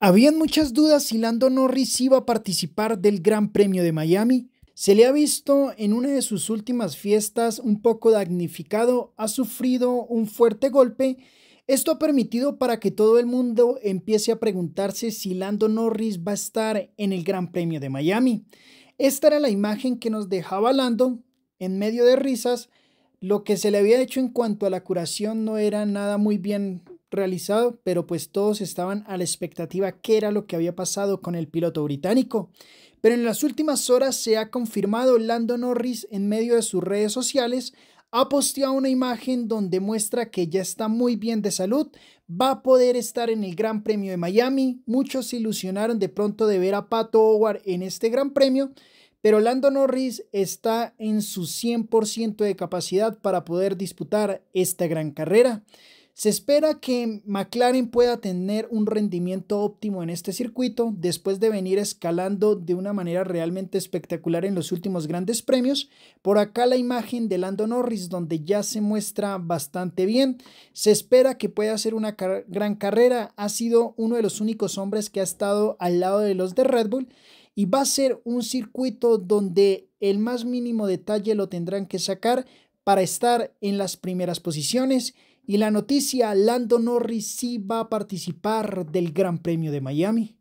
Habían muchas dudas si Lando Norris iba a participar del Gran Premio de Miami. Se le ha visto en una de sus últimas fiestas un poco damnificado, ha sufrido un fuerte golpe. Esto ha permitido para que todo el mundo empiece a preguntarse si Lando Norris va a estar en el Gran Premio de Miami. Esta era la imagen que nos dejaba Lando en medio de risas. Lo que se le había hecho en cuanto a la curación no era nada muy bien realizado, pero pues todos estaban a la expectativa que era lo que había pasado con el piloto británico. Pero en las últimas horas se ha confirmado Lando Norris en medio de sus redes sociales ha posteado una imagen donde muestra que ya está muy bien de salud, va a poder estar en el Gran Premio de Miami. Muchos se ilusionaron de pronto de ver a Pato Howard en este Gran Premio, pero Lando Norris está en su 100% de capacidad para poder disputar esta gran carrera. Se espera que McLaren pueda tener un rendimiento óptimo en este circuito después de venir escalando de una manera realmente espectacular en los últimos grandes premios. Por acá la imagen de Lando Norris donde ya se muestra bastante bien. Se espera que pueda hacer una gran carrera. Ha sido uno de los únicos hombres que ha estado al lado de los de Red Bull y va a ser un circuito donde el más mínimo detalle lo tendrán que sacar para estar en las primeras posiciones y la noticia, Lando Norris sí va a participar del Gran Premio de Miami.